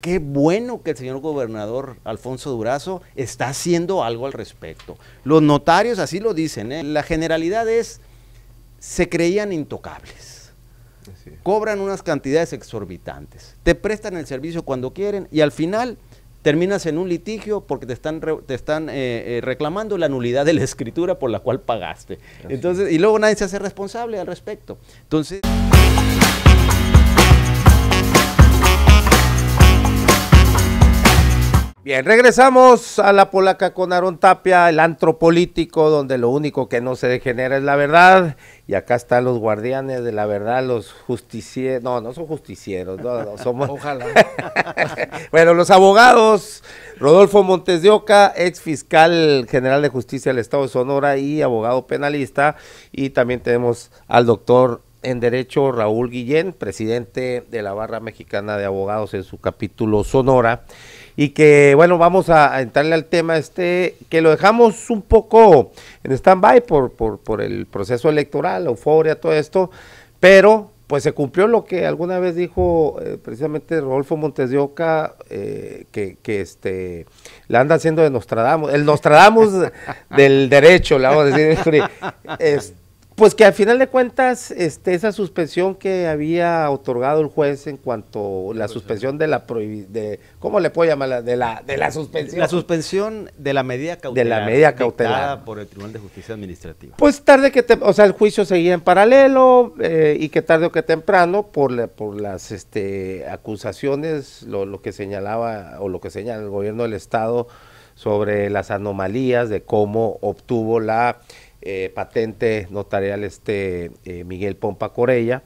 Qué bueno que el señor gobernador Alfonso Durazo está haciendo algo al respecto. Los notarios así lo dicen, ¿eh? la generalidad es, se creían intocables, cobran unas cantidades exorbitantes, te prestan el servicio cuando quieren y al final terminas en un litigio porque te están, te están eh, eh, reclamando la nulidad de la escritura por la cual pagaste. Entonces, y luego nadie se hace responsable al respecto. Entonces... Bien, regresamos a la polaca con Aaron Tapia, el antropolítico, donde lo único que no se degenera es la verdad. Y acá están los guardianes de la verdad, los justicieros. No, no son justicieros, no, no somos. Ojalá. bueno, los abogados, Rodolfo Montes de ex fiscal general de justicia del Estado de Sonora y abogado penalista. Y también tenemos al doctor en Derecho Raúl Guillén, presidente de la Barra Mexicana de Abogados en su capítulo Sonora y que bueno, vamos a, entrarle al tema este, que lo dejamos un poco en stand-by por, por, el proceso electoral, la euforia, todo esto, pero pues se cumplió lo que alguna vez dijo eh, precisamente Rodolfo Montes de Oca, eh, que, que, este, la anda haciendo de Nostradamus, el Nostradamus del derecho, le vamos a decir. este, pues que al final de cuentas, este, esa suspensión que había otorgado el juez en cuanto la pues, suspensión de la de, ¿cómo le puedo llamar? De la, de la suspensión. La suspensión de la medida cautelar. De la medida cautelar. por el Tribunal de Justicia Administrativa. Pues tarde que, o sea, el juicio seguía en paralelo eh, y que tarde o que temprano, por, por las este, acusaciones, lo, lo que señalaba o lo que señala el gobierno del Estado sobre las anomalías de cómo obtuvo la eh, patente notarial este eh, Miguel Pompa Corella,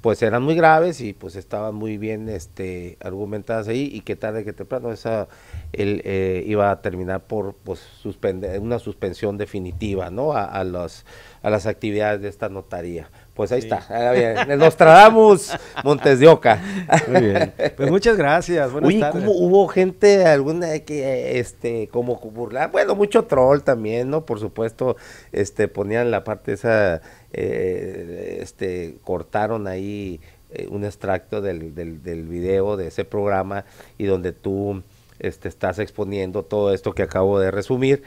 pues eran muy graves y pues estaban muy bien este, argumentadas ahí y que tarde que temprano esa él eh, iba a terminar por pues, suspender una suspensión definitiva ¿no? a, a las actividades de esta notaría. Pues ahí está, nos Nostradamus Montes de Oca. Muy bien. Pues muchas gracias. Buenas tardes. hubo gente alguna que este como burlar? Bueno, mucho troll también, ¿no? Por supuesto, este ponían la parte esa eh, este cortaron ahí eh, un extracto del, del, del video de ese programa y donde tú este, estás exponiendo todo esto que acabo de resumir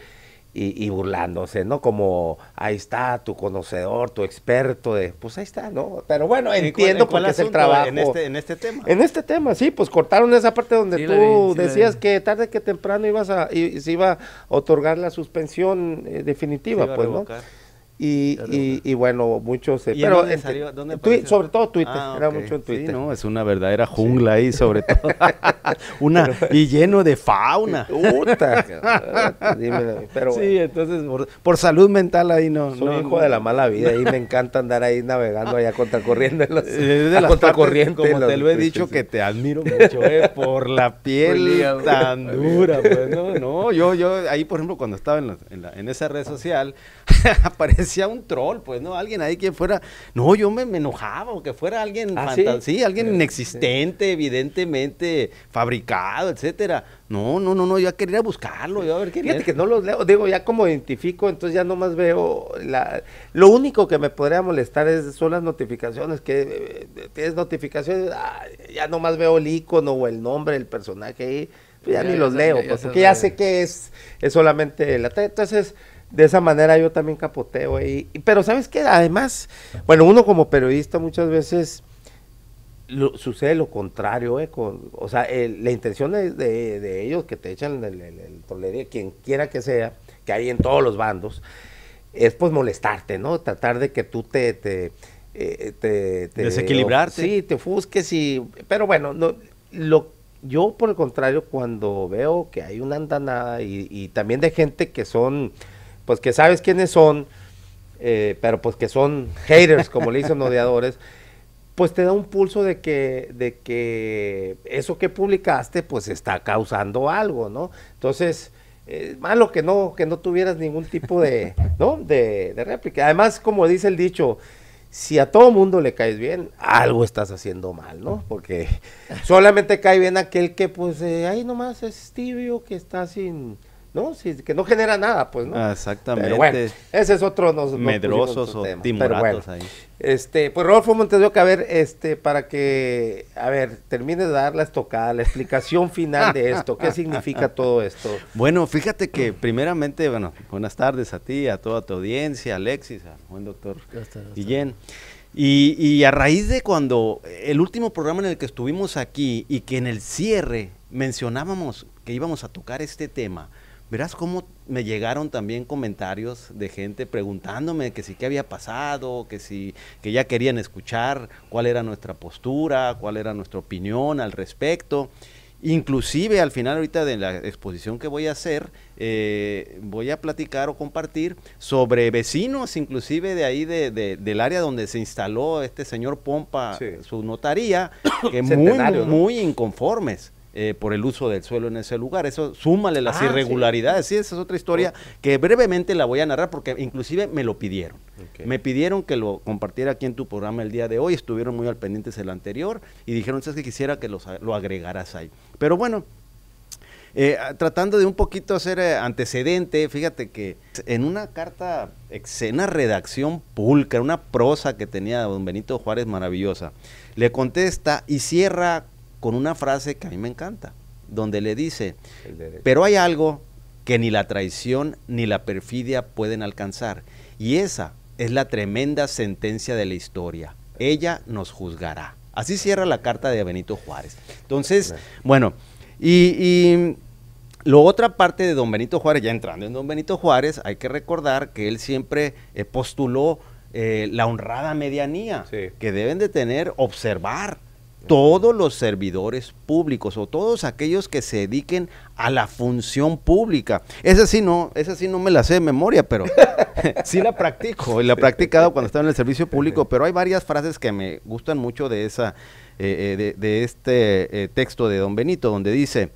y, burlándose, ¿no? Como, ahí está tu conocedor, tu experto, de, pues ahí está, ¿no? Pero bueno, entiendo cuál, es el trabajo. En este, en este tema. En este tema, sí, pues cortaron esa parte donde tú decías que tarde que temprano ibas a, se iba a otorgar la suspensión eh, definitiva, pues, ¿no? Y, bueno, muchos... Eh, pero salió, sobre todo Twitter, ah, era mucho en Twitter. no, es una verdadera jungla ahí, sobre todo. una, y lleno de fauna. Puta, sí, entonces, por, por, salud mental ahí no... Soy hijo de la mala vida y me encanta andar ahí navegando allá contracorriendo. En eh, contracorriente. como te lo he dicho, que te admiro mucho, eh, por la piel tan dura. Pues, no, no, yo, yo, ahí, por ejemplo, cuando estaba en, en, esa red social, aparece un troll, pues, ¿no? Alguien ahí que fuera. No, yo me, enojaba, que fuera alguien ah, sí? alguien inexistente, evidentemente fabricado, etcétera. No, no, no, no, yo quería buscarlo, yo a ver qué. Fíjate que no los leo, digo, ya como identifico, entonces ya no más veo la lo único que me podría molestar es son las notificaciones que eh, es tienes notificaciones, ah, ya no más veo el icono o el nombre del personaje ahí, pues ya, ni los leo, pues, porque ya sé que es es solamente la entonces de esa manera yo también capoteo. ahí pero sabes qué? además, bueno, uno como periodista muchas veces sucede lo contrario, eh, con, o sea, la intención de, ellos que te echan el, el, quien quiera que sea, que hay en todos los bandos, es pues molestarte, ¿no? Tratar de que tú te... te, eh, te, te desequilibrarte. sí, te ofusques y... Pero bueno, no, lo yo por el contrario, cuando veo que hay una andanada y, y también de gente que son pues que sabes quiénes son, eh, pero pues que son haters, como le dicen odiadores, pues te da un pulso de que, de que eso que publicaste pues está causando algo, ¿no? Entonces, eh, es malo que no, que no tuvieras ningún tipo de, de, réplica. Además, como dice el dicho, si a todo mundo le caes bien, algo estás haciendo mal, ¿no? Porque solamente cae bien aquel que, pues, eh, ahí nomás es tibio, que está sin ¿no? Sí, que no genera nada, pues, ¿no? Ah, exactamente. ese es otro. Nos, Medrosos o timoratos ahí. Este, pues Rodolfo Montes que a ver, este, para que, a ver, termine de dar la estocada, la explicación final de esto, ¿qué significa todo esto? Bueno, fíjate que primeramente, bueno, buenas tardes a ti, a toda tu audiencia, Alexis, a buen doctor Guillén. y a raíz de cuando el último programa en el que estuvimos aquí y que en el cierre mencionábamos que íbamos a tocar este tema, verás cómo me llegaron también comentarios de gente preguntándome que sí qué había pasado, que si que ya querían escuchar cuál era nuestra postura, cuál era nuestra opinión al respecto. Inclusive al final ahorita de la exposición que voy a hacer, eh, voy a platicar o compartir sobre vecinos, inclusive de ahí de, del área donde se instaló este señor Pompa, su notaría, que muy, muy inconformes. Eh, por el uso del suelo en ese lugar. Eso súmale las ah, irregularidades. Sí. esa es otra historia que brevemente la voy a narrar porque inclusive me lo pidieron. Me pidieron que lo compartiera aquí en tu programa el día de hoy. Estuvieron muy al pendientes el anterior y dijeron, ¿sabes que quisiera que lo agregaras ahí? Pero bueno, eh, tratando de un poquito hacer eh, antecedente, fíjate que en una carta, en una redacción pulcra, una prosa que tenía don Benito Juárez maravillosa, le contesta y cierra con una frase que a mí me encanta, donde le dice, pero hay algo que ni la traición ni la perfidia pueden alcanzar. Y esa es la tremenda sentencia de la historia. Ella nos juzgará. Así cierra la carta de Benito Juárez. Entonces, bueno, y, y la otra parte de don Benito Juárez, ya entrando en don Benito Juárez, hay que recordar que él siempre eh, postuló eh, la honrada medianía que deben de tener, observar todos los servidores públicos o todos aquellos que se dediquen a la función pública. Esa sí no, esa sí no me la sé de memoria, pero sí la practico y la he practicado cuando estaba en el servicio público, pero hay varias frases que me gustan mucho de esa eh, eh, de, este eh, texto de Don Benito donde dice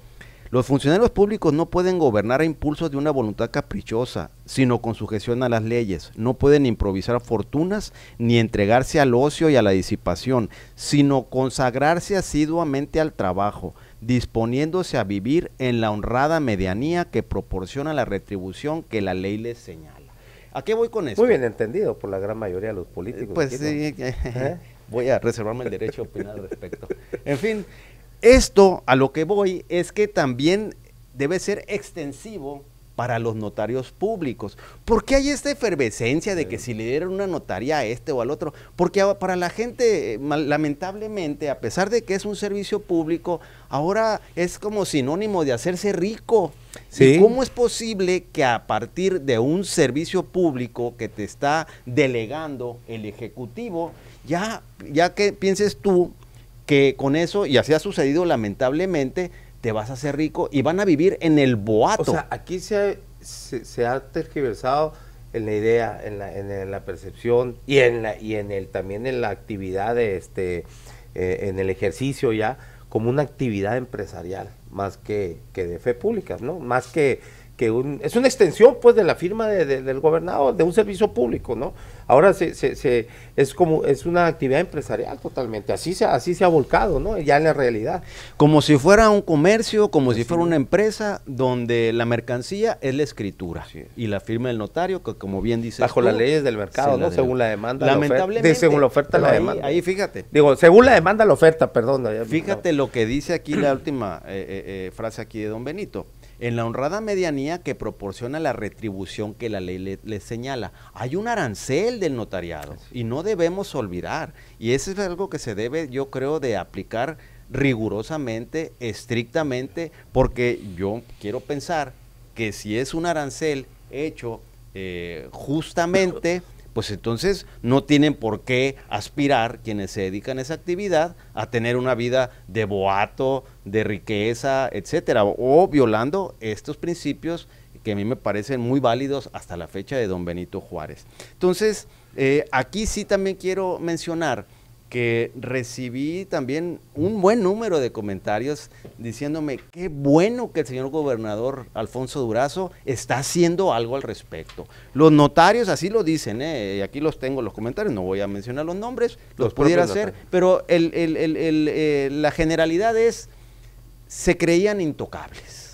los funcionarios públicos no pueden gobernar a impulsos de una voluntad caprichosa, sino con sujeción a las leyes. No pueden improvisar fortunas ni entregarse al ocio y a la disipación, sino consagrarse asiduamente al trabajo, disponiéndose a vivir en la honrada medianía que proporciona la retribución que la ley les señala. ¿A qué voy con eso? Muy bien entendido por la gran mayoría de los políticos. Pues sí, ¿Eh? voy a reservarme el derecho a opinar al respecto. En fin, esto a lo que voy es que también debe ser extensivo para los notarios públicos. ¿Por qué hay esta efervescencia de que si le dieron una notaría a este o al otro? Porque para la gente, eh, lamentablemente, a pesar de que es un servicio público, ahora es como sinónimo de hacerse rico. ¿Cómo es posible que a partir de un servicio público que te está delegando el Ejecutivo, ya, ya que pienses tú que con eso, y así ha sucedido lamentablemente, te vas a hacer rico y van a vivir en el boato. O sea, aquí se ha, se, ha tergiversado en la idea, en la, en, la percepción y en la, y en el también en la actividad este eh, en el ejercicio ya como una actividad empresarial más que, que de fe pública, ¿no? Más que que es una extensión pues de la firma del gobernador, de un servicio público, ¿no? Ahora se, es como es una actividad empresarial totalmente, así se, así se ha volcado, ¿no? Ya en la realidad. Como si fuera un comercio, como si fuera una empresa donde la mercancía es la escritura y la firma del notario, que como bien dice. Bajo las leyes del mercado, ¿no? según la demanda. Lamentablemente. según la oferta, la demanda. Ahí fíjate. Digo, según la demanda, la oferta, perdón. Fíjate lo que dice aquí la última eh, eh, eh, frase aquí de don Benito en la honrada medianía que proporciona la retribución que la ley le, señala. Hay un arancel del notariado y no debemos olvidar. Y eso es algo que se debe, yo creo, de aplicar rigurosamente, estrictamente, porque yo quiero pensar que si es un arancel hecho eh, justamente pues entonces no tienen por qué aspirar quienes se dedican a esa actividad a tener una vida de boato, de riqueza, etcétera, o violando estos principios que a mí me parecen muy válidos hasta la fecha de don Benito Juárez. Entonces, eh, aquí sí también quiero mencionar que recibí también un buen número de comentarios diciéndome qué bueno que el señor gobernador Alfonso Durazo está haciendo algo al respecto. Los notarios así lo dicen, ¿eh? y aquí los tengo los comentarios, no voy a mencionar los nombres, los, pudiera hacer, pero eh, la generalidad es, se creían intocables.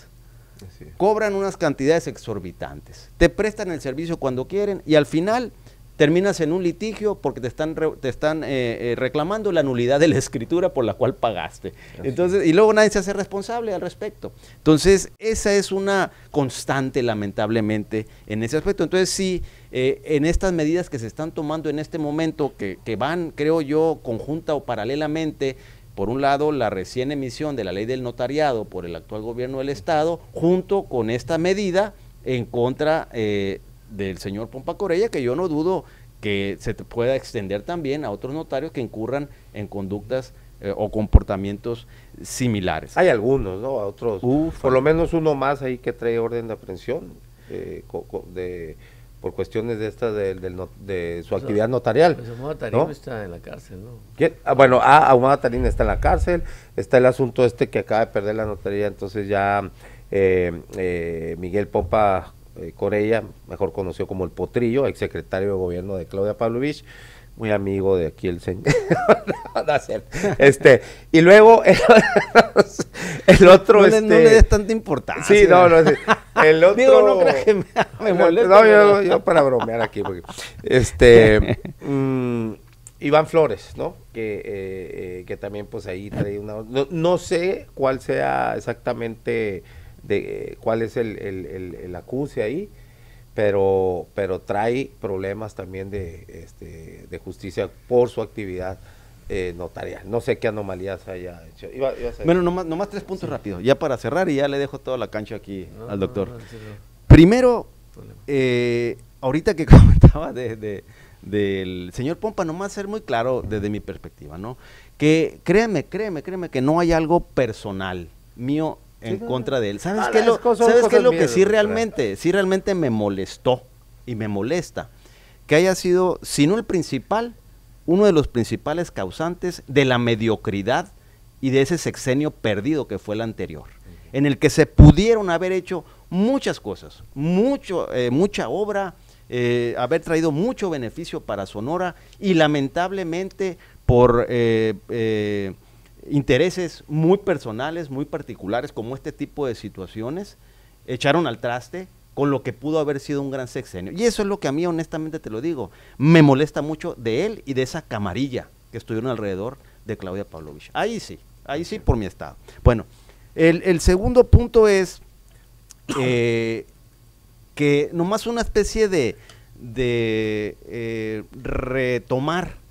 Cobran unas cantidades exorbitantes, te prestan el servicio cuando quieren y al final terminas en un litigio porque te están, te están eh, eh, reclamando la nulidad de la escritura por la cual pagaste. Entonces, y luego nadie se hace responsable al respecto. Entonces, esa es una constante, lamentablemente, en ese aspecto. Entonces, sí, eh, en estas medidas que se están tomando en este momento, que, van, creo yo, conjunta o paralelamente, por un lado, la recién emisión de la ley del notariado por el actual gobierno del Estado, junto con esta medida en contra... Eh, del señor Pompa Corella, que yo no dudo que se pueda extender también a otros notarios que incurran en conductas eh, o comportamientos similares. Hay algunos, ¿no? A otros. por lo menos uno más ahí que trae orden de aprehensión eh, de, por cuestiones de esta de, su pues, actividad notarial. Pues Ahumada Tarín está en la cárcel, ¿no? Ah, bueno, a ah, Ahumada Tarín está en la cárcel, está el asunto este que acaba de perder la notaría, entonces ya eh, eh Miguel Pompa eh, Corella, mejor conocido como el Potrillo, exsecretario de gobierno de Claudia Pavlovich, muy amigo de aquí el señor. este, y luego el, otro. No, este, no le este, des tanta importancia. Sí, no, no. El otro. no me, No, yo, para bromear aquí. Porque, este. Mm, Iván Flores, ¿no? Que, eh, eh, que también, pues ahí trae una. no sé cuál sea exactamente de eh, cuál es el, acuse ahí, pero, pero trae problemas también de, este, justicia por su actividad eh, notarial. No sé qué anomalías haya hecho. bueno, nomás, tres puntos rápidos, ya para cerrar y ya le dejo toda la cancha aquí al doctor. Primero, eh, ahorita que comentaba de, del señor Pompa, nomás ser muy claro desde mi perspectiva, ¿no? Que créeme, créeme, créeme que no hay algo personal mío en contra de él. ¿Sabes ah, qué es lo, que sí realmente, sí realmente me molestó y me molesta? Que haya sido, si no el principal, uno de los principales causantes de la mediocridad y de ese sexenio perdido que fue el anterior, en el que se pudieron haber hecho muchas cosas, mucho, eh, mucha obra, eh, haber traído mucho beneficio para Sonora y lamentablemente por eh, intereses muy personales, muy particulares, como este tipo de situaciones, echaron al traste con lo que pudo haber sido un gran sexenio. Y eso es lo que a mí, honestamente te lo digo, me molesta mucho de él y de esa camarilla que estuvieron alrededor de Claudia Pavlovich. Ahí sí, ahí sí por mi estado. Bueno, el, segundo punto es eh, que nomás una especie de, de eh, retomar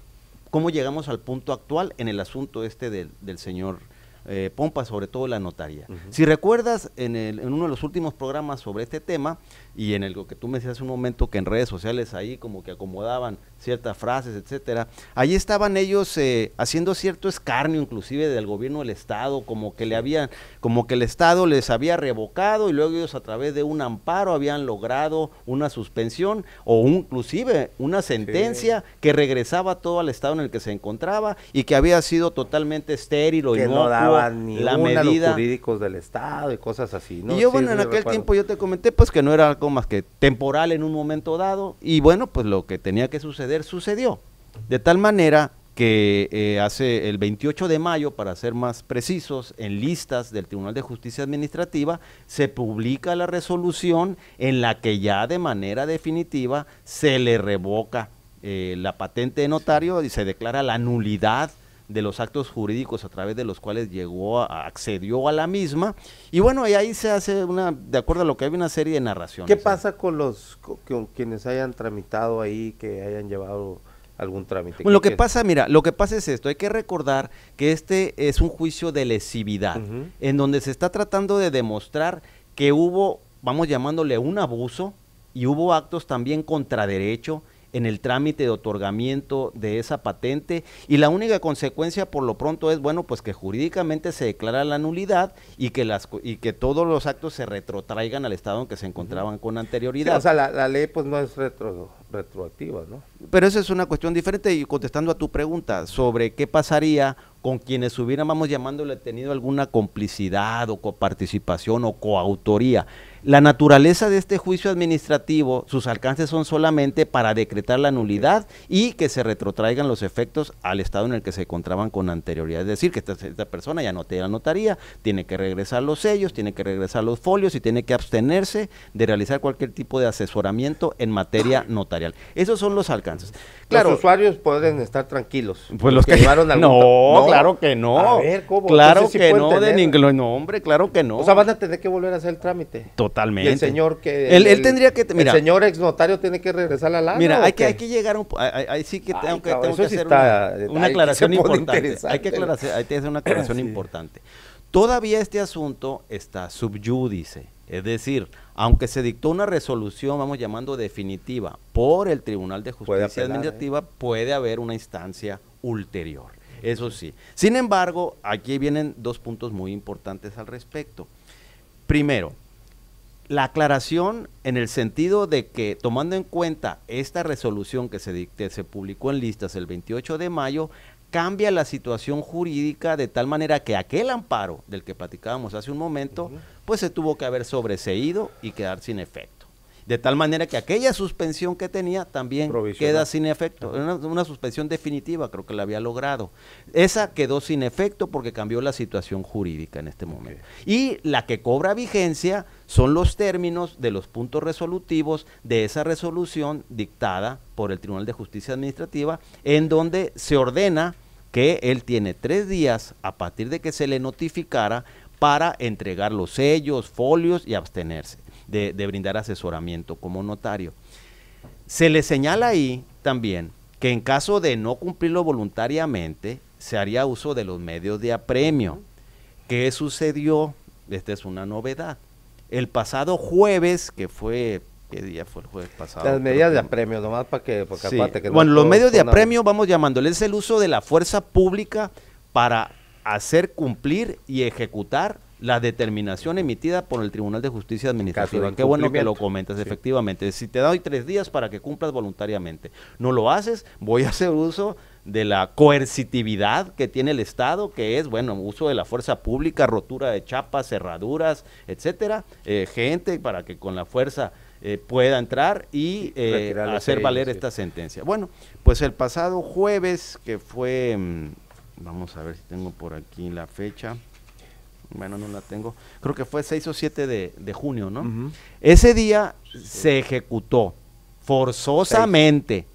cómo llegamos al punto actual en el asunto este del, señor eh, pompa, sobre todo la notaría. Si recuerdas, en, el, en, uno de los últimos programas sobre este tema, y en el que tú me decías hace un momento que en redes sociales ahí como que acomodaban ciertas frases, etcétera, ahí estaban ellos eh, haciendo cierto escarnio inclusive del gobierno del Estado, como que le habían, como que el Estado les había revocado y luego ellos a través de un amparo habían logrado una suspensión o inclusive una sentencia que regresaba todo al estado en el que se encontraba y que había sido totalmente estéril o no la los jurídicos del Estado y cosas así. ¿no? Y yo, bueno, en aquel tiempo yo te comenté pues que no era algo más que temporal en un momento dado y bueno, pues lo que tenía que suceder sucedió. De tal manera que eh, hace el 28 de mayo, para ser más precisos, en listas del Tribunal de Justicia Administrativa, se publica la resolución en la que ya de manera definitiva se le revoca eh, la patente de notario y se declara la nulidad de los actos jurídicos a través de los cuales llegó accedió a la misma y bueno ahí se hace una de acuerdo a lo que hay una serie de narraciones qué ¿eh? pasa con los quienes hayan tramitado ahí que hayan llevado algún trámite. Bueno, lo que pasa, mira, lo que pasa es esto, hay que recordar que este es un juicio de lesividad, en donde se está tratando de demostrar que hubo, vamos llamándole un abuso, y hubo actos también contra derecho, en el trámite de otorgamiento de esa patente y la única consecuencia por lo pronto es, bueno, pues que jurídicamente se declara la nulidad y que, las, y que todos los actos se retrotraigan al estado en que se encontraban con anterioridad. o sea, la, ley pues no es retroactiva, ¿no? Pero esa es una cuestión diferente y contestando a tu pregunta sobre qué pasaría con quienes hubiéramos llamándole tenido alguna complicidad o coparticipación o coautoría. La naturaleza de este juicio administrativo, sus alcances son solamente para decretar la nulidad y que se retrotraigan los efectos al estado en el que se encontraban con anterioridad. Es decir, que esta, persona ya no te notaría, tiene que regresar los sellos, tiene que regresar los folios y tiene que abstenerse de realizar cualquier tipo de asesoramiento en materia notarial. Esos son los alcances. Claro, los usuarios pueden estar tranquilos. Pues los que, llevaron algún no, no, Claro que no. Claro que no, de ningún nombre, claro que no. O sea, van a tener que volver a hacer el trámite. Totalmente. el señor que... Él, tendría que... Mira, el señor ex notario tiene que regresar a la Mira, hay que, hay que llegar a un... Ahí sí que tengo, que, hacer una, aclaración importante. Hay que, hay que hacer una aclaración importante. Todavía este asunto está subyúdice. Es decir, aunque se dictó una resolución, vamos llamando definitiva, por el Tribunal de Justicia ¿eh? Administrativa, puede haber una instancia ulterior eso sí. Sin embargo, aquí vienen dos puntos muy importantes al respecto. Primero, la aclaración en el sentido de que tomando en cuenta esta resolución que se, se publicó en listas el 28 de mayo, cambia la situación jurídica de tal manera que aquel amparo del que platicábamos hace un momento, pues se tuvo que haber sobreseído y quedar sin efecto. De tal manera que aquella suspensión que tenía también queda sin efecto. Una, suspensión definitiva, creo que la había logrado. Esa quedó sin efecto porque cambió la situación jurídica en este momento. Y la que cobra vigencia son los términos de los puntos resolutivos de esa resolución dictada por el Tribunal de Justicia Administrativa, en donde se ordena que él tiene tres días a partir de que se le notificara para entregar los sellos, folios y abstenerse de, brindar asesoramiento como notario. Se le señala ahí también que en caso de no cumplirlo voluntariamente, se haría uso de los medios de apremio. ¿Qué sucedió? Esta es una novedad. El pasado jueves, que fue ¿Qué día fue el jueves pasado? Las medidas de apremio, nomás para que, aparte Bueno, los medios de apremio, vamos llamándoles el uso de la fuerza pública para hacer cumplir y ejecutar la determinación emitida por el Tribunal de Justicia Administrativa. Qué bueno que lo comentas, efectivamente. Si te doy tres días para que cumplas voluntariamente, no lo haces, voy a hacer uso de la coercitividad que tiene el Estado, que es, bueno, uso de la fuerza pública, rotura de chapas, cerraduras, etcétera, eh, gente para que con la fuerza eh, pueda entrar y eh, hacer valer esta sentencia. Bueno, pues el pasado jueves, que fue, mm, vamos a ver si tengo por aquí la fecha, bueno, no la tengo, creo que fue 6 o 7 de, junio, ¿no? Ese día se ejecutó forzosamente,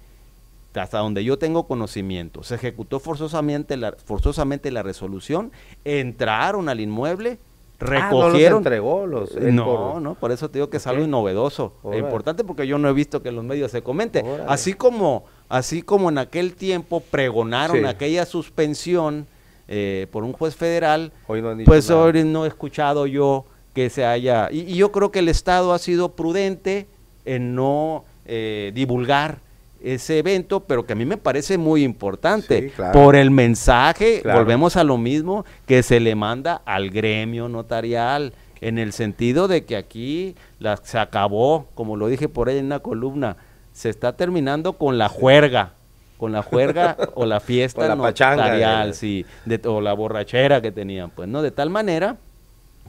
hasta donde yo tengo conocimiento, se ejecutó forzosamente la, forzosamente la resolución, entraron al inmueble, recogieron. Ah, no los entregó los. Eh, no, por... no, por eso te digo que es algo novedoso. E importante porque yo no he visto que los medios se comente. Así como, así como en aquel tiempo pregonaron aquella suspensión eh, por un juez federal, pues hoy no he escuchado yo que se haya... Y, yo creo que el Estado ha sido prudente en no eh, divulgar ese evento, pero que a mí me parece muy importante por el mensaje, volvemos a lo mismo, que se le manda al gremio notarial, en el sentido de que aquí se acabó, como lo dije por ahí en una columna, se está terminando con la juerga con la juerga o la fiesta o la sí, de, o la borrachera que tenían, pues, ¿no? De tal manera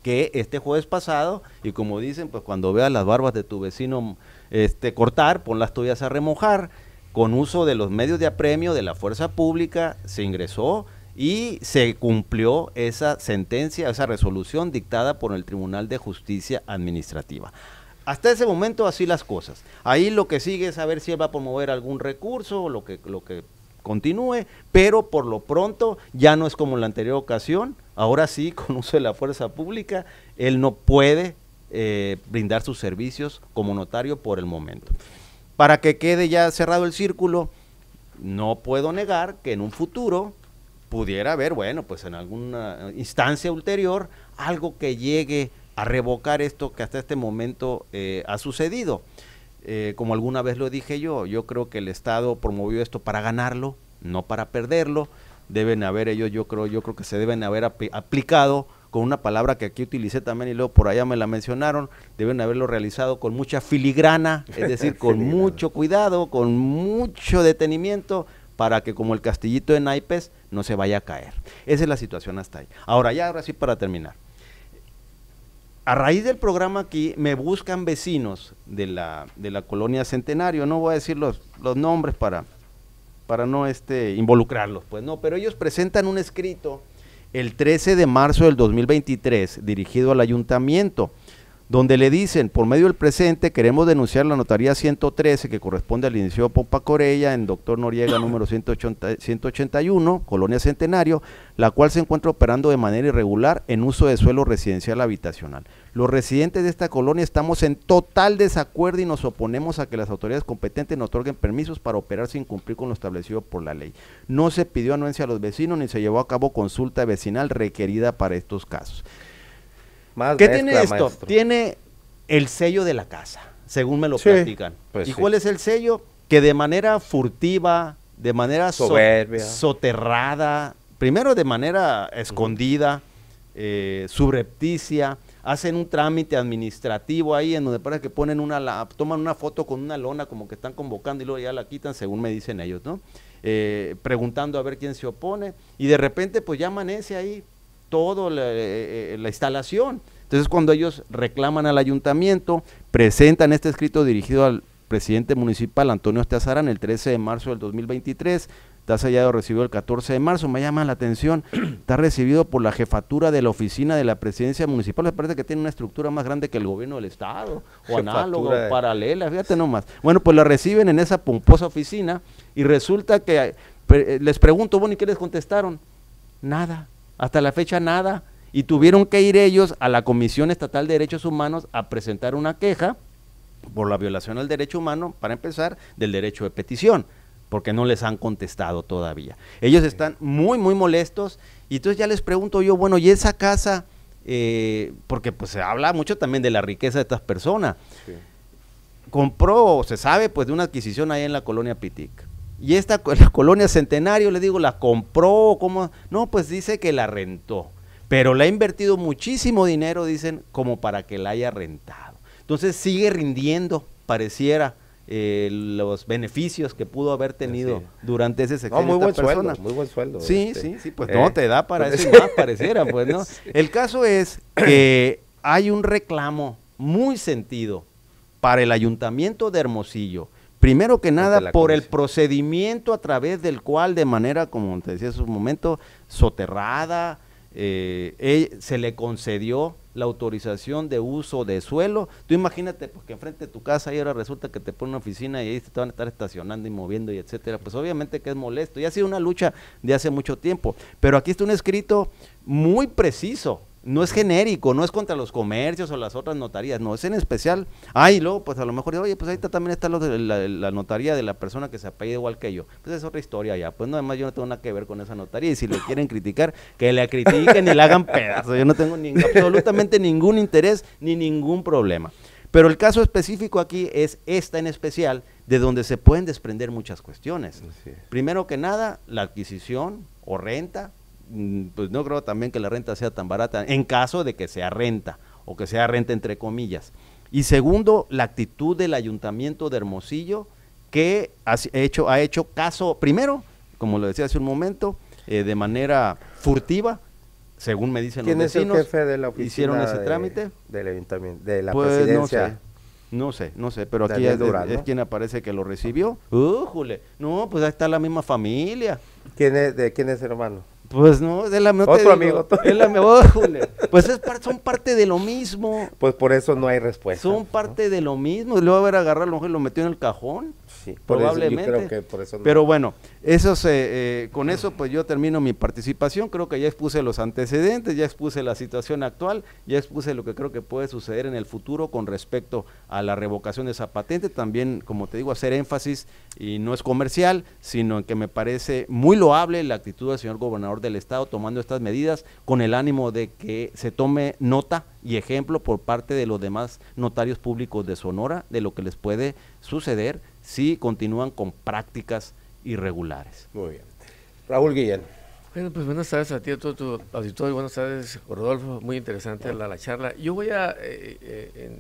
que este jueves pasado, y como dicen, pues cuando veas las barbas de tu vecino este, cortar, pon las tuyas a remojar, con uso de los medios de apremio de la fuerza pública, se ingresó y se cumplió esa sentencia, esa resolución dictada por el Tribunal de Justicia Administrativa. Hasta ese momento así las cosas. Ahí lo que sigue es saber si él va a promover algún recurso, lo que, lo que continúe, pero por lo pronto ya no es como en la anterior ocasión. Ahora sí, con uso de la fuerza pública, él no puede eh, brindar sus servicios como notario por el momento. Para que quede ya cerrado el círculo, no puedo negar que en un futuro pudiera haber, bueno, pues en alguna instancia ulterior, algo que llegue a revocar esto que hasta este momento eh, ha sucedido. Eh, como alguna vez lo dije yo, yo creo que el Estado promovió esto para ganarlo, no para perderlo. Deben haber ellos, yo creo, yo creo que se deben haber aplicado con una palabra que aquí utilicé también y luego por allá me la mencionaron, deben haberlo realizado con mucha filigrana, es decir, con mucho cuidado, con mucho detenimiento para que como el castillito de naipes no se vaya a caer. Esa es la situación hasta ahí. Ahora ya, ahora sí para terminar a raíz del programa aquí me buscan vecinos de la, colonia Centenario, no voy a decir los, nombres para, para no este, involucrarlos, pues no, pero ellos presentan un escrito el 13 de marzo del 2023 dirigido al ayuntamiento, donde le dicen, por medio del presente queremos denunciar la notaría 113 que corresponde al inicio Popa Corella en Doctor Noriega número 181, Colonia Centenario, la cual se encuentra operando de manera irregular en uso de suelo residencial habitacional. Los residentes de esta colonia estamos en total desacuerdo y nos oponemos a que las autoridades competentes nos otorguen permisos para operar sin cumplir con lo establecido por la ley. No se pidió anuencia a los vecinos ni se llevó a cabo consulta vecinal requerida para estos casos. ¿Qué tiene esto? Tiene el sello de la casa, según me lo explican. Pues ¿Y cuál es el sello? Que de manera furtiva, de manera soberbia, soterrada, primero de manera escondida, eh, subrepticia, hacen un trámite administrativo ahí en donde parece que ponen una, la, toman una foto con una lona como que están convocando y luego ya la quitan, según me dicen ellos, ¿no? Eh, preguntando a ver quién se opone y de repente pues ya amanece ahí todo eh, eh, la, instalación. Entonces cuando ellos reclaman al ayuntamiento, presentan este escrito dirigido al presidente municipal Antonio Esteazarán el 13 de marzo del 2023, Está hallado recibido el 14 de marzo. Me llama la atención. Está recibido por la jefatura de la oficina de la presidencia municipal. Me parece que tiene una estructura más grande que el gobierno del Estado, o análogo, o paralela, fíjate nomás. Bueno, pues la reciben en esa pomposa oficina y resulta que eh, eh, les pregunto, bueno, ¿y qué les contestaron? Nada. Hasta la fecha, nada. Y tuvieron que ir ellos a la Comisión Estatal de Derechos Humanos a presentar una queja por la violación al derecho humano, para empezar, del derecho de petición porque no les han contestado todavía. Ellos están muy, muy molestos y entonces ya les pregunto yo, bueno, ¿y esa casa? Eh, porque pues se habla mucho también de la riqueza de estas personas. Compró, se sabe, pues de una adquisición ahí en la colonia Pitic. Y esta colonia Centenario, le digo, la compró, ¿cómo? No, pues dice que la rentó. Pero le ha invertido muchísimo dinero, dicen, como para que la haya rentado. Entonces sigue rindiendo, pareciera eh, los beneficios que pudo haber tenido durante ese sector. No, muy buen sueldo, muy buen sueldo. Sí, este, sí, sí, pues eh, no te da para pues, eso más pareciera, pues no. El caso es que hay un reclamo muy sentido para el ayuntamiento de Hermosillo. Primero que nada, por el procedimiento a través del cual, de manera, como te decía hace un momento, soterrada, eh, eh, se le concedió la autorización de uso de suelo. Tú imagínate, porque que enfrente de tu casa y ahora resulta que te ponen una oficina y ahí te van a estar estacionando y moviendo y etcétera. Pues obviamente que es molesto. Y ha sido una lucha de hace mucho tiempo. Pero aquí está un escrito muy preciso no es genérico, no es contra los comercios o las otras notarías, no, es en especial. Ah, luego, pues a lo mejor, oye, pues ahí también está la, notaría de la persona que se apellida igual que yo. Pues es otra historia ya, pues no, además yo no tengo nada que ver con esa notaría y si le quieren criticar, que la critiquen y la hagan pedazo. Yo no tengo absolutamente ningún interés ni ningún problema. Pero el caso específico aquí es esta en especial, de donde se pueden desprender muchas cuestiones. Primero que nada, la adquisición o renta Mm, pues no creo también que la renta sea tan barata, en caso de que sea renta o que sea renta entre comillas. Y segundo, la actitud del ayuntamiento de Hermosillo que ha hecho, ha hecho caso, primero, como lo decía hace un momento, eh, de manera furtiva, según me dicen los vecinos, es el jefe de la hicieron ese trámite. Del ayuntamiento, de la pues, presidencia. No sé. No sé, pero aquí es, quien aparece que lo recibió. no, pues ahí está la misma familia. ¿Quién es, ¿De quién es hermano? Pues no, pues es la Otro amigo. Es Pues son parte de lo mismo. Pues por eso no hay respuesta. Son parte de lo mismo. Luego a ver agarrar a lo y lo metió en el cajón. Sí, probablemente. Pero bueno, eso eh, con eso pues yo termino mi participación. Creo que ya expuse los antecedentes, ya expuse la situación actual, ya expuse lo que creo que puede suceder en el futuro con respecto a la revocación de esa patente. También, como te digo, hacer énfasis y no es comercial, sino que me parece muy loable la actitud del señor gobernador del estado tomando estas medidas con el ánimo de que se tome nota y ejemplo por parte de los demás notarios públicos de Sonora de lo que les puede suceder si continúan con prácticas irregulares. Muy bien. Raúl Guillén. Bueno, pues buenas tardes a ti, a todo tu auditorio. Buenas tardes, Rodolfo. Muy interesante la, charla. Yo voy a eh, eh,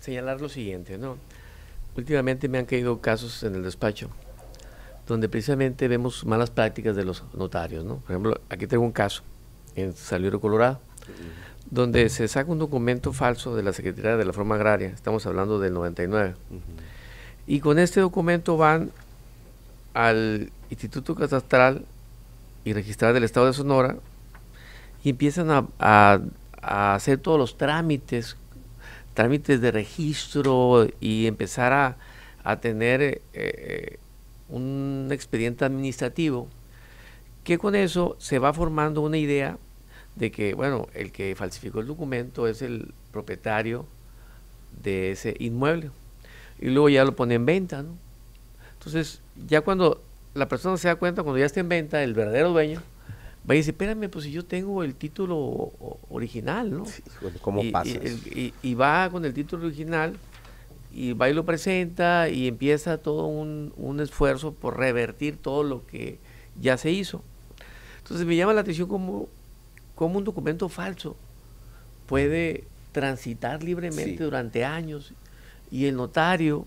señalar lo siguiente, ¿no? Últimamente me han caído casos en el despacho donde precisamente vemos malas prácticas de los notarios, ¿no? Por ejemplo, aquí tengo un caso en Salero, Colorado, donde se saca un documento falso de la Secretaría de la Forma Agraria, estamos hablando del 99, y con este documento van al Instituto Catastral y Registrar del Estado de Sonora y empiezan a, hacer todos los trámites, trámites de registro y empezar a, tener eh, eh, un expediente administrativo, que con eso se va formando una idea de que, bueno, el que falsificó el documento es el propietario de ese inmueble y luego ya lo pone en venta, ¿no? Entonces, ya cuando la persona se da cuenta, cuando ya está en venta, el verdadero dueño, va y dice, espérame, pues si yo tengo el título original, ¿no? Sí, ¿Cómo y, pasa? Y, va con el título original y va y lo presenta y empieza todo un, esfuerzo por revertir todo lo que ya se hizo. Entonces me llama la atención cómo, cómo un documento falso puede transitar libremente durante años y el notario,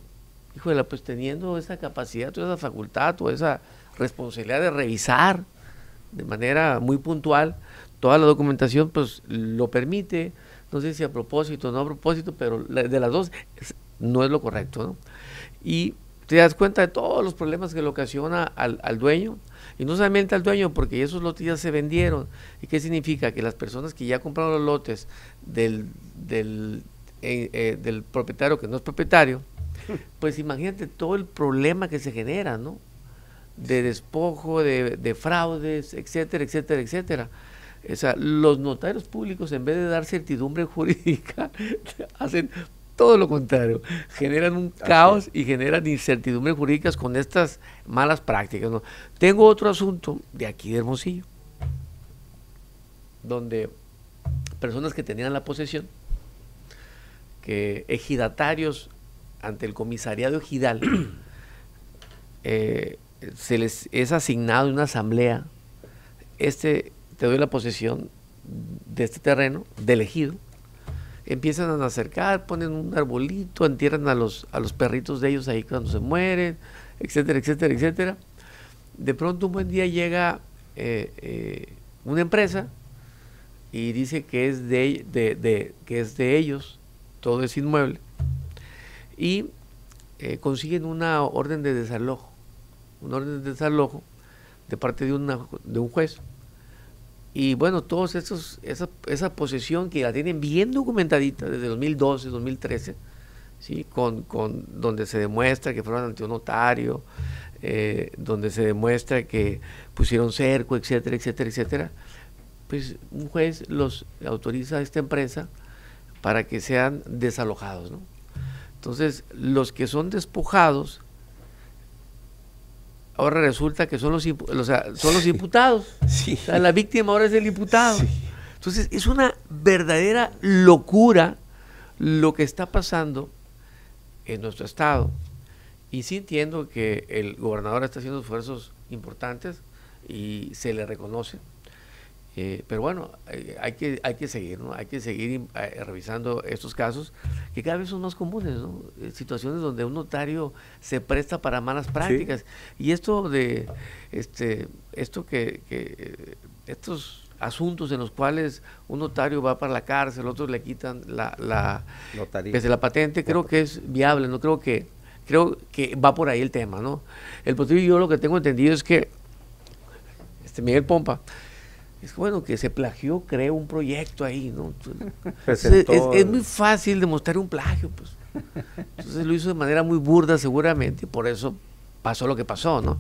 híjole, pues teniendo esa capacidad, toda esa facultad, toda esa responsabilidad de revisar de manera muy puntual toda la documentación, pues lo permite. No sé si a propósito o no a propósito, pero de las dos no es lo correcto. ¿no? Y te das cuenta de todos los problemas que le ocasiona al, al, dueño, y no solamente al dueño, porque esos lotes ya se vendieron. ¿Y qué significa? Que las personas que ya compraron los lotes del, del eh, del propietario que no es propietario, pues imagínate todo el problema que se genera, ¿no? De despojo, de, fraudes, etcétera, etcétera, etcétera. O sea, los notarios públicos, en vez de dar certidumbre jurídica, hacen todo lo contrario. Generan un caos y generan incertidumbre jurídica con estas malas prácticas. ¿no? Tengo otro asunto de aquí de Hermosillo, donde personas que tenían la posesión que ejidatarios ante el comisariado ejidal eh, se les es asignado una asamblea, este te doy la posesión de este terreno, del ejido, empiezan a acercar, ponen un arbolito, entierran a los, a los perritos de ellos ahí cuando se mueren, etcétera, etcétera, etcétera. De pronto un buen día llega eh, eh, una empresa y dice que es de, de, de, que es de ellos todo es inmueble, y eh, consiguen una orden de desalojo, una orden de desalojo de parte de, un juez. Y bueno, todos esos, esa, esa posesión que la tienen bien documentadita desde 2012, 2013, ¿sí? con, donde se demuestra que fueron ante un notario, eh, donde se demuestra que pusieron cerco, etcétera, etcétera, etcétera, pues un juez los autoriza a esta empresa para que sean desalojados. ¿no? Entonces, los que son despojados, ahora resulta que son los, o sea, son los imputados. la víctima ahora es el imputado. Entonces, es una verdadera locura lo que está pasando en nuestro estado. Y sí entiendo que el gobernador está haciendo esfuerzos importantes y se le reconoce. Eh, pero bueno, eh, hay, que, hay que seguir, ¿no? Hay que seguir eh, revisando estos casos que cada vez son más comunes, ¿no? situaciones donde un notario se presta para malas prácticas. Y esto de, este, esto que, estos asuntos en los cuales un notario va para la cárcel, otros le quitan la, la, desde la patente, creo que es viable, ¿no? Creo que, creo que va por ahí el tema, ¿no? El potrillo yo lo que tengo entendido es que, este Miguel Pompa, es bueno que se plagió, creo, un proyecto ahí, ¿no? es, muy fácil demostrar un plagio, pues. Entonces lo hizo de manera muy burda seguramente, y por eso pasó lo que pasó, ¿no?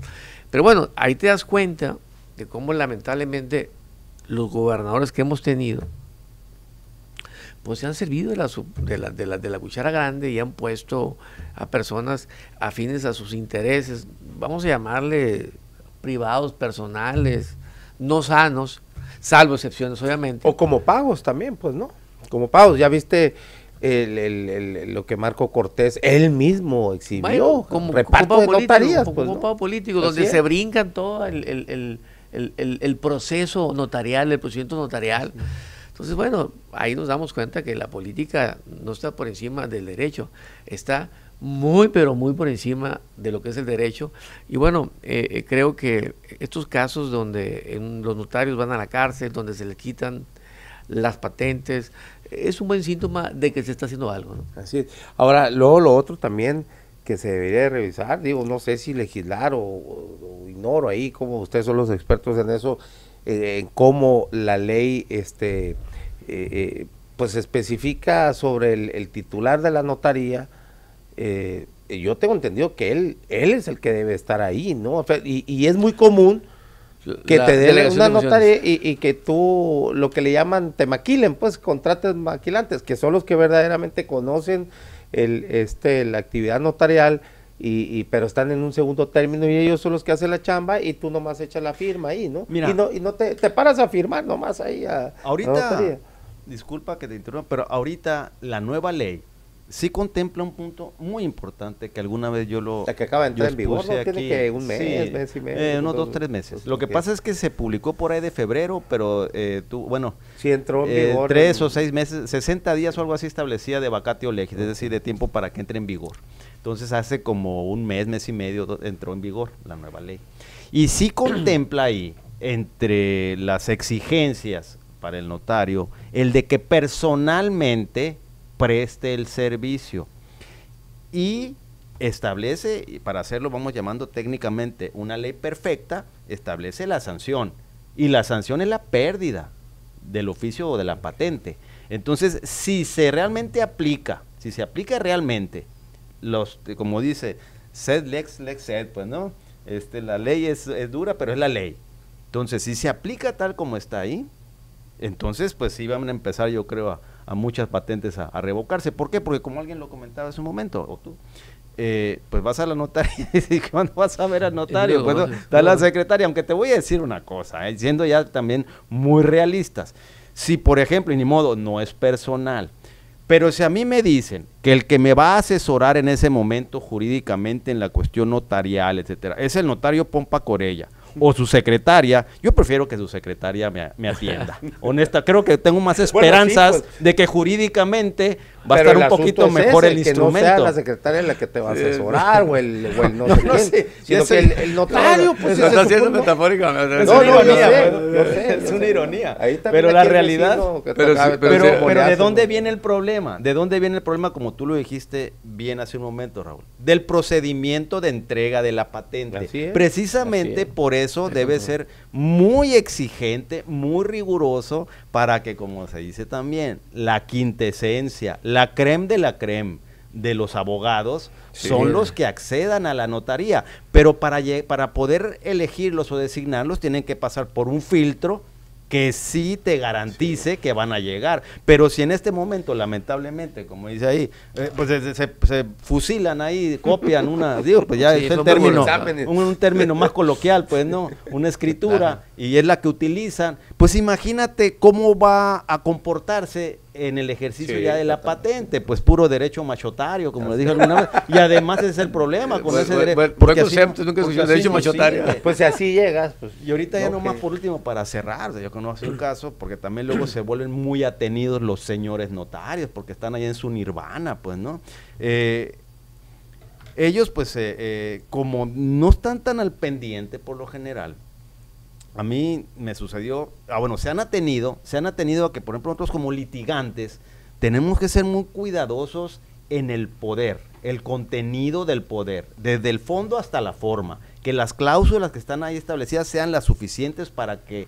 Pero bueno, ahí te das cuenta de cómo lamentablemente los gobernadores que hemos tenido, pues se han servido de la, de de la cuchara grande y han puesto a personas afines a sus intereses, vamos a llamarle privados, personales, no sanos, salvo excepciones, obviamente. O como pagos también, pues, ¿no? Como pagos, ya viste lo que Marco Cortés él mismo exhibió, como, reparto como de notarías. pues, como político, donde se brincan todo el, el, proceso notarial, el procedimiento notarial. Entonces, bueno, ahí nos damos cuenta que la política no está por encima del derecho, está muy, pero muy por encima de lo que es el derecho. Y bueno, eh, eh, creo que estos casos donde los notarios van a la cárcel, donde se les quitan las patentes, es un buen síntoma de que se está haciendo algo. Así Ahora, luego lo otro también que se debería revisar, digo, no sé si legislar o, ignoro ahí, como ustedes son los expertos en eso, eh, en cómo la ley este, pues especifica sobre el titular de la notaría, eh, yo tengo entendido que él, él es el que debe estar ahí, ¿no? y, es muy común que te den una nota y, que tú lo que le llaman te maquilen, pues contrates maquilantes, que son los que verdaderamente conocen el, este, la actividad notarial. Y, pero están en un segundo término y ellos son los que hacen la chamba y tú nomás echas la firma ahí, ¿no? y no, te, paras a firmar nomás ahí. A, ahorita, disculpa que te interrumpa, pero ahorita la nueva ley sí contempla un punto muy importante que alguna vez yo lo... que acaba de entrar en vigor, ¿no? Tiene que un mes, mes y medio. Eh, unos dos, tres meses. lo que pasa es que se publicó por ahí de febrero, pero eh, tú, bueno... Sí entró eh, tres o seis meses, 60 días o algo así establecía de vacatio legis, es decir, de tiempo para que entre en vigor. Entonces hace como un mes, mes y medio entró en vigor la nueva ley. Y sí contempla ahí, entre las exigencias para el notario, el de que personalmente preste el servicio. Y establece, y para hacerlo vamos llamando técnicamente una ley perfecta, establece la sanción. Y la sanción es la pérdida del oficio o de la patente. Entonces, si se realmente aplica, si se aplica realmente, los, como dice, sed lex, lex sed, pues no, este, la ley es, es dura, pero es la ley. Entonces, si se aplica tal como está ahí, entonces pues sí van a empezar yo creo a, a muchas patentes a, revocarse. ¿Por qué? Porque como alguien lo comentaba hace un momento, o tú, eh, pues vas a la notaria y ¿cuándo vas a ver al notario, está la secretaria, aunque te voy a decir una cosa, eh, siendo ya también muy realistas. Si, por ejemplo, y ni modo, no es personal, pero si a mí me dicen que el que me va a asesorar en ese momento jurídicamente en la cuestión notarial, etcétera, es el notario Pompa Corella o su secretaria. Yo prefiero que su secretaria me, atienda. Honesta, creo que tengo más esperanzas pues. de que jurídicamente va a estar un poquito mejor el instrumento. No sea la secretaria la que te va a asesorar o el, o el no, sé quién, el, notario. Pues, está haciendo metafórico. No, no, es una ironía. Pero la realidad. Pero ¿de dónde viene el problema? ¿De dónde viene el problema? Como tú lo dijiste bien hace un momento, Raúl. Del procedimiento de entrega de la patente. Precisamente por eso debe ser muy exigente, muy riguroso, para que, como se dice también, la quintesencia, la creme de la creme de los abogados son los que accedan a la notaría, pero para, para poder elegirlos o designarlos tienen que pasar por un filtro que sí te garantice que van a llegar. Pero si en este momento, lamentablemente, como dice ahí, eh, pues se, fusilan ahí, copian una, digo, pues ya un, término más coloquial, pues no, una escritura, y es la que utilizan. Pues imagínate cómo va a comportarse en el ejercicio ya de la patente, pues puro derecho machotario, como le dije alguna vez. Y además ese es el problema con ese derecho. nunca derecho machotario. Pues si así llegas. Pues, y ahorita ya nomás por último, para cerrar, yo conozco un caso, porque también luego se vuelven muy atenidos los señores notarios, porque están allá en su nirvana, pues, ¿no? Eh, ellos, pues, eh, eh, como no están tan al pendiente por lo general, a mí me sucedió, ah, bueno, se han atenido, se han atenido a que, por ejemplo, nosotros como litigantes tenemos que ser muy cuidadosos en el poder, el contenido del poder, desde el fondo hasta la forma, que las cláusulas que están ahí establecidas sean las suficientes para que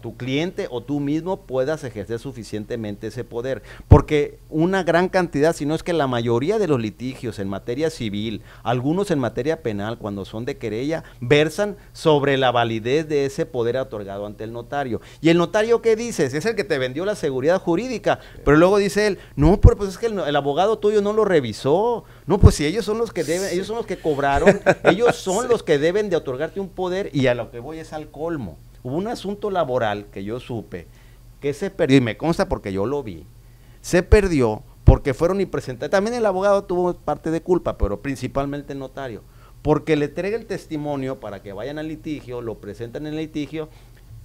tu, cliente o tú mismo puedas ejercer suficientemente ese poder. Porque una gran cantidad, si no es que la mayoría de los litigios en materia civil, algunos en materia penal, cuando son de querella, versan sobre la validez de ese poder otorgado ante el notario. Y el notario, ¿qué dices? Es el que te vendió la seguridad jurídica. Pero luego dice él, no, pues es que el, abogado tuyo no lo revisó. No, pues si ellos son los que deben, ellos son los que cobraron, ellos son los que deben de otorgarte un poder y a lo que voy es al colmo. Hubo un asunto laboral que yo supe que se perdió, y me consta porque yo lo vi, se perdió porque fueron y presentaron. También el abogado tuvo parte de culpa, pero principalmente el notario, porque le entrega el testimonio para que vayan al litigio, lo presentan en el litigio,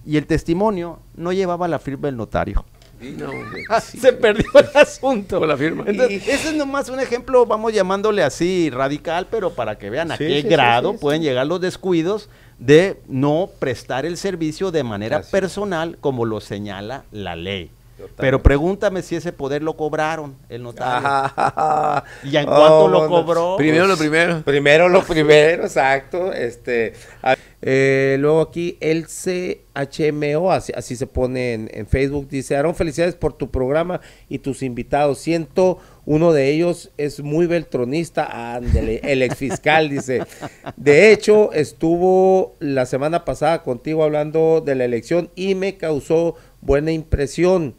y el testimonio no llevaba la firma del notario. Ah, se perdió el asunto. la firma. ese es nomás un ejemplo, vamos llamándole así, radical, pero para que vean a qué grado pueden llegar los descuidos de no prestar el servicio de manera personal como lo señala la ley. Pero pregúntame si ese poder lo cobraron el notario. ¿Y en cuánto lo oh, cobró? Primero pues, lo primero. Primero lo primero, exacto. Este, eh, luego aquí, el CHMO, así, se pone en, Facebook, dice, Aaron, felicidades por tu programa y tus invitados. Siento, uno de ellos es muy beltronista, ándele, el exfiscal, dice. De hecho, estuvo la semana pasada contigo hablando de la elección y me causó buena impresión.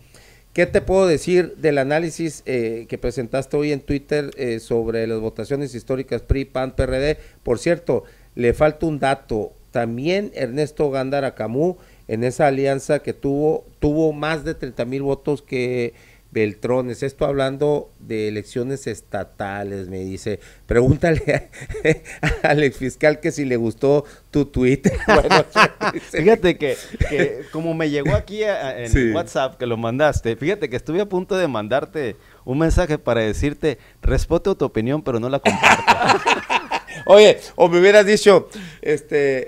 ¿Qué te puedo decir del análisis eh, que presentaste hoy en Twitter eh, sobre las votaciones históricas PRI, PAN, PRD? Por cierto, le falta un dato también Ernesto Gándara Camú en esa alianza que tuvo, tuvo más de 30 mil votos que Beltrones. Esto hablando de elecciones estatales, me dice. Pregúntale al fiscal que si le gustó tu tweet. Bueno, fíjate que, como me llegó aquí en WhatsApp que lo mandaste, fíjate que estuve a punto de mandarte un mensaje para decirte, respeto tu opinión, pero no la comparto. Oye, o me hubieras dicho, este, eh,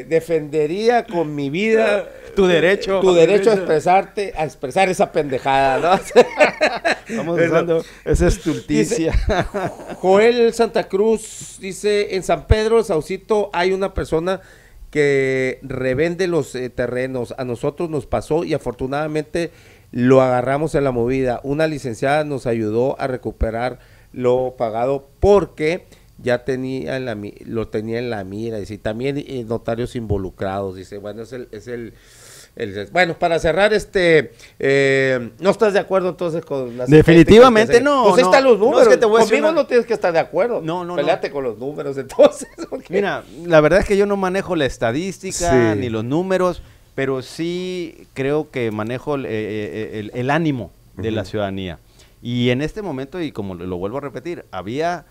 eh, defendería con mi vida tu derecho. Tu derecho a expresarte, a expresar esa pendejada, ¿no? Estamos usando esa estulticia. Joel Santa Cruz dice, en San Pedro, Saucito, hay una persona que revende los eh, terrenos. A nosotros nos pasó y afortunadamente lo agarramos en la movida. Una licenciada nos ayudó a recuperar lo pagado porque ya tenía lo tenía en la mira, y también eh, notarios involucrados, dice, bueno, es el, es el, bueno, para cerrar, este, eh, ¿no estás de acuerdo entonces con las Definitivamente no. Pues no, están los números, que te voy conmigo a no tienes que estar de acuerdo. No, no, Peleate con los números entonces. Mira, la verdad es que yo no manejo la estadística ni los números, pero sí creo que manejo eh, el, ánimo de la ciudadanía. Y en este momento, y como lo vuelvo a repetir, había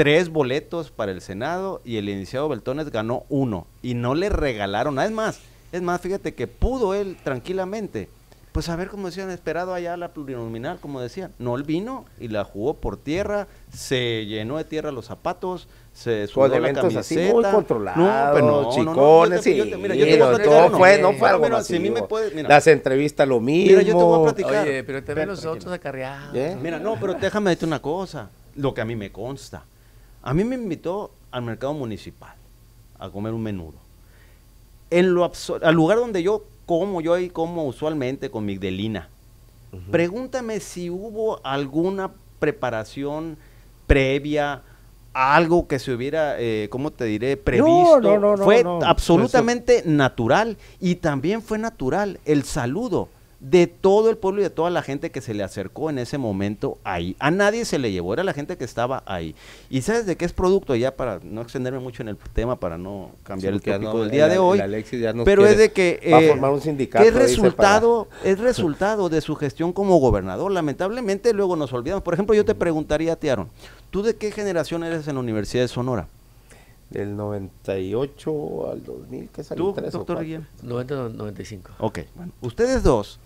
tres boletos para el Senado y el iniciado Beltones ganó uno y no le regalaron nada. Es más, es más, fíjate que pudo él tranquilamente. Pues a ver cómo decían, esperado allá la plurinominal, como decían. No, él vino y la jugó por tierra, se llenó de tierra los zapatos, se sudó pues la camiseta. Así muy controlados, no, no, chicones, no, no, mira, todo fue, no fue mira, si a mí me puedes, mira. Las entrevistas lo mismo. Mira, yo te voy a platicar. Oye, pero te ven los otros acarreados. ¿Eh? Mira, no, pero déjame decirte una cosa, lo que a mí me consta. A mí me invitó al mercado municipal a comer un menudo. En lo al lugar donde yo como, yo ahí como usualmente con migdelina. Pregúntame si hubo alguna preparación previa, algo que se hubiera, eh, ¿cómo te diré?, previsto. No, no, no, fue absolutamente pues, eh, natural y también fue natural el saludo de todo el pueblo y de toda la gente que se le acercó en ese momento ahí. A nadie se le llevó, era la gente que estaba ahí. ¿Y sabes de qué es producto? Ya para no extenderme mucho en el tema, para no cambiar el tópico del día de hoy. pero es de que... Eh, va formar un sindicato. Es resultado, es resultado de su gestión como gobernador. Lamentablemente luego nos olvidamos. Por ejemplo, yo te preguntaría, Tearon, ¿tú de qué generación eres en la Universidad de Sonora? del 98 al 2000, que salió ¿Tú, doctor Guillén? 90 95. Ok, bueno, ustedes dos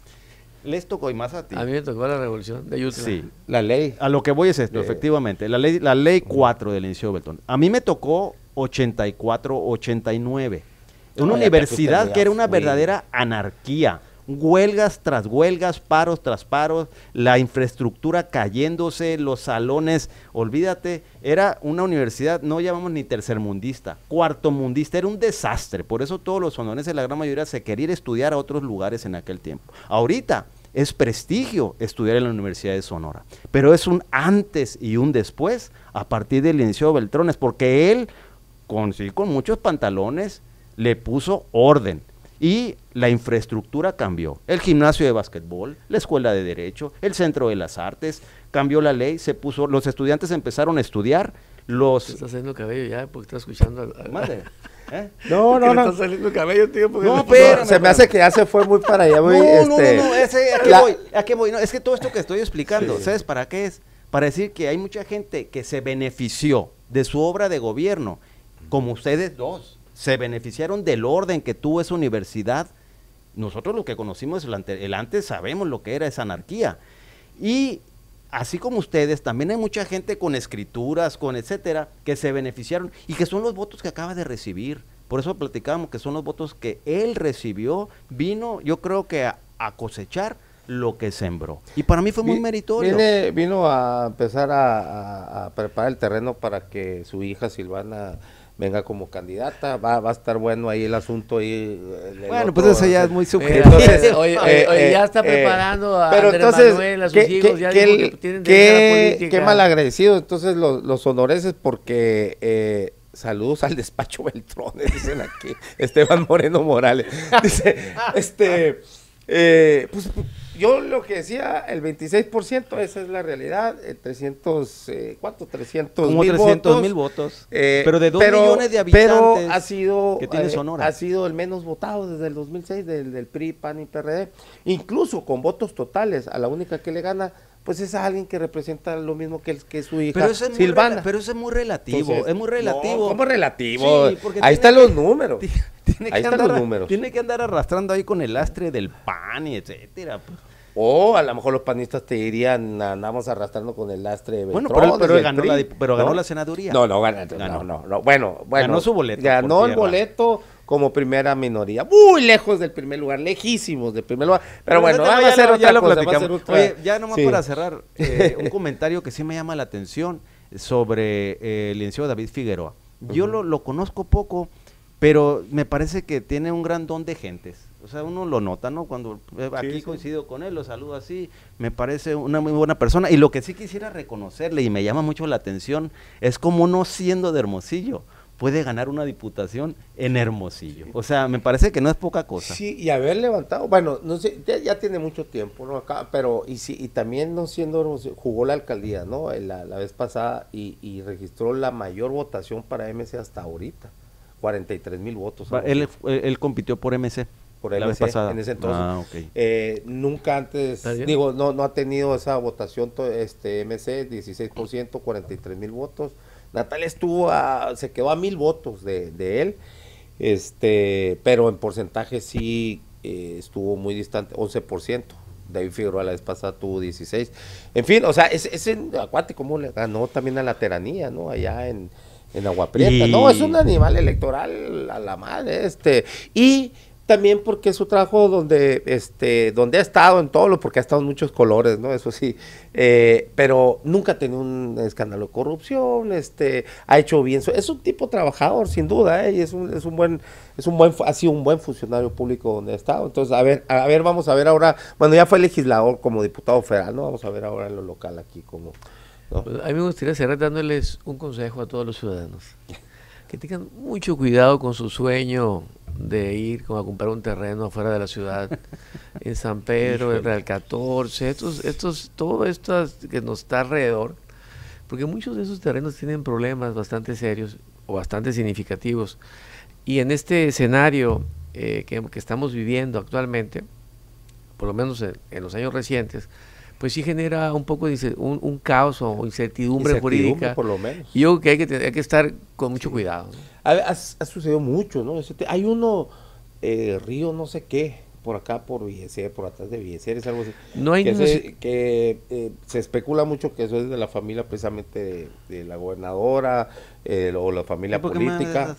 les tocó y más a ti. A mí me tocó la revolución de Utah. Sí, la ley. A lo que voy es esto, efectivamente, la ley la ley 4 del inicio de Belton. A mí me tocó 84 89. Una universidad que, era una verdadera anarquía huelgas tras huelgas, paros tras paros, la infraestructura cayéndose, los salones, olvídate, era una universidad, no llamamos ni tercermundista, cuartomundista, era un desastre, por eso todos los sonorenses, la gran mayoría, se querían estudiar a otros lugares en aquel tiempo. Ahorita es prestigio estudiar en la Universidad de Sonora, pero es un antes y un después a partir del inicio de Beltrones, porque él, con, sí, con muchos pantalones, le puso orden y la infraestructura cambió. El gimnasio de básquetbol, la escuela de derecho, el centro de las artes, cambió la ley, se puso, los estudiantes empezaron a estudiar, los... Se está saliendo cabello ya porque estás escuchando... A, ¿eh? No, no, no. Está saliendo cabello, tío, porque se me hace que ya se fue muy para allá. no, no, no, este, ese, voy? ¿A qué voy? No, es que todo esto que estoy explicando, ¿sabes para qué es? Para decir que hay mucha gente que se benefició de su obra de gobierno, como ustedes dos se beneficiaron del orden que tuvo esa universidad. Nosotros lo que conocimos el, antes sabemos lo que era esa anarquía. Y así como ustedes, también hay mucha gente con escrituras, con etcétera, que se beneficiaron y que son los votos que acaba de recibir. Por eso platicábamos que son los votos que él recibió, vino, yo creo que a, cosechar lo que sembró. Y para mí fue muy meritorio. vino a empezar a, a, preparar el terreno para que su hija Silvana venga como candidata, va, va a estar bueno ahí el asunto y eh, bueno, pues eso ya es muy subjetivo. Eh, ya eh, está preparando a pero Andrés entonces, Manuel, a sus ¿qué, hijos, ya qué, dijo que tienen qué, qué malagradecido entonces los, los es porque... Eh, saludos al despacho Beltrón dicen aquí, Esteban Moreno Morales. Dice, este, eh, pues yo lo que decía, el 26%, esa es la realidad, 300, eh, eh, ¿cuánto? 300 mil 300 votos. mil votos. Eh, pero de 2 millones de habitantes pero ha sido, ha sido el menos votado desde el 2006 del, del PRI, PAN y PRD. Incluso con votos totales, a la única que le gana pues es alguien que representa lo mismo que, que su hija pero eso es Silvana. pero eso es muy relativo, es muy relativo. No, ¿Cómo relativo? ahí están los números. Tiene ahí están los números. Tiene que andar arrastrando ahí con el lastre del pan y etcétera. Pues. O a lo mejor los panistas te dirían, andamos arrastrando con el lastre de Bueno, pero, ganó, la, senaduría. No, no, ganó, No, no, Bueno, bueno. Ganó su boleto. Ganó el boleto como primera minoría. Muy lejos del primer lugar, lejísimos del primer lugar. Pero, bueno, vamos, a hacer Oye, ya nomás para cerrar, eh, un comentario que sí me llama la atención eh, sobre eh, el licenciado David Figueroa. Yo lo, conozco poco, pero me parece que tiene un gran don de gentes. O sea, uno lo nota, ¿no? Cuando aquí coincido con él, lo saludo así, me parece una muy buena persona. Y lo que sí quisiera reconocerle y me llama mucho la atención es como no siendo de Hermosillo puede ganar una diputación en Hermosillo. O sea, me parece que no es poca cosa. Sí, y haber levantado, bueno, no sé, ya, tiene mucho tiempo, ¿no? Acá, pero, y, sí, y también no siendo jugó la alcaldía, ¿no? Eh, la, vez pasada y, y, registró la mayor votación para MC hasta ahorita, 43 mil votos. Él, él, compitió por MC por la en ese entonces. Ah, eh, nunca antes, digo, no, no ha tenido esa votación, este MC, 16%, 43 mil votos. Natalia estuvo a, se quedó a mil votos de, de él, este, pero en porcentaje sí eh, estuvo muy distante, 11%. David Figueroa la vez pasada tuvo 16. En fin, o sea, es, en como le ganó también a la teranía, ¿no? Allá en, en Agua No, es un animal electoral a la madre, este. Y también porque su trabajo donde, este, donde ha estado en todo lo, porque ha estado en muchos colores, ¿no? Eso sí. Eh, pero nunca ha tenido un escándalo de corrupción, este, ha hecho bien. Es un tipo trabajador, sin duda, ¿eh? Y es un, es un buen, es un buen, ha sido un buen funcionario público donde ha estado. Entonces, a ver, a ver, vamos a ver ahora. Bueno, ya fue legislador como diputado federal, ¿no? Vamos a ver ahora en lo local aquí como. Pues, a mí me gustaría cerrar dándoles un consejo a todos los ciudadanos. Que tengan mucho cuidado con su sueño de ir como a comprar un terreno afuera de la ciudad, en San Pedro, en Real 14, estos, estos, todo esto que nos está alrededor, porque muchos de esos terrenos tienen problemas bastante serios o bastante significativos. Y en este escenario eh, que, estamos viviendo actualmente, por lo menos en los años recientes, pues sí genera un poco de un, un caos o incertidumbre, incertidumbre, por lo menos. yo creo que hay que, que estar con mucho cuidado. Ha, sucedido mucho, ¿no? Hay uno, eh, Río no sé qué, por acá, por Villecer, por atrás de Villecer, es algo así. No hay que, eh, se, especula mucho que eso es de la familia precisamente de, la gobernadora eh, o la familia política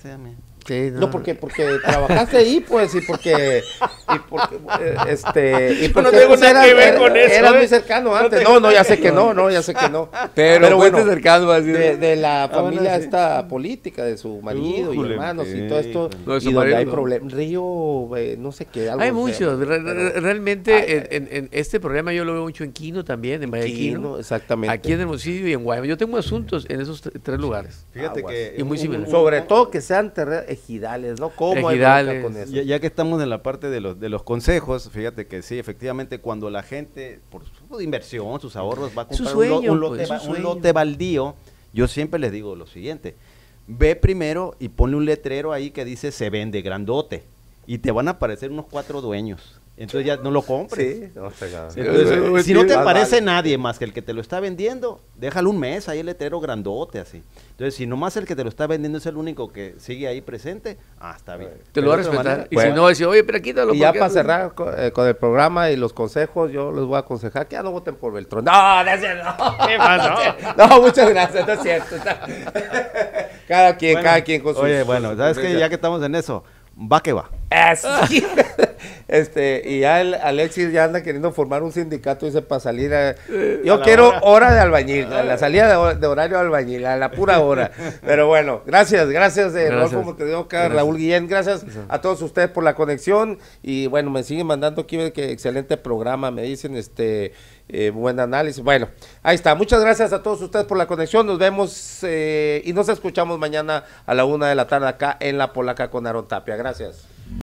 no. porque porque trabajaste ahí, pues, y porque, eh, este, y no tengo pues, nada que ver con eh, eso. Era muy ¿eh? cercano antes. No, no, ya sé que no, no, ya sé que no. Pero, Pero cercano de, la ah, familia esta política de su marido y hermanos y todo esto no, y donde hay problemas. Río, no sé qué. Algo hay muchos. realmente en, este problema yo lo veo mucho en Quino también, en Valle exactamente. Aquí en Hermosillo y en Guayama, Yo tengo asuntos en esos tres lugares. Fíjate que y muy similares. Sobre todo que sean terrenos ejidales, ¿no? ¿Cómo Con eso? Ya, que estamos en la parte de los, consejos, fíjate que sí, efectivamente, cuando la gente, por su inversión, sus ahorros, va a comprar un, lote, pues, un lote baldío, yo siempre les digo lo siguiente, ve primero y pone un letrero ahí que dice se vende grandote y te van a aparecer unos cuatro dueños entonces ya no lo compres. si no te parece nadie más que el que te lo está vendiendo, déjalo un mes ahí el letrero grandote así. Entonces, si nomás el que te lo está vendiendo es el único que sigue ahí presente, ah, está bien. Te lo va a respetar. y si no, decir, oye, pero quítalo. Y ya para cerrar eh, con, el programa y los consejos, yo les voy a aconsejar que ya no voten por Beltrón. No, no No. no, muchas gracias, no es cierto. cada quien, cada quien con su Oye, bueno, ¿sabes qué? Ya que estamos en eso va que va. este, y ya Alexis ya anda queriendo formar un sindicato, dice, para salir a... Eh, yo quiero hora. de albañil, la salida de, horario albañil, a la pura hora. Pero bueno, gracias, gracias, eh, de como te digo acá, Raúl Guillén, a todos ustedes por la conexión. Y bueno, me siguen mandando aquí que excelente programa, me dicen, este... Eh, buen análisis. Bueno, ahí está. Muchas gracias a todos ustedes por la conexión. Nos vemos eh, y nos escuchamos mañana a la una de la tarde acá en La Polaca con Aaron Tapia. Gracias.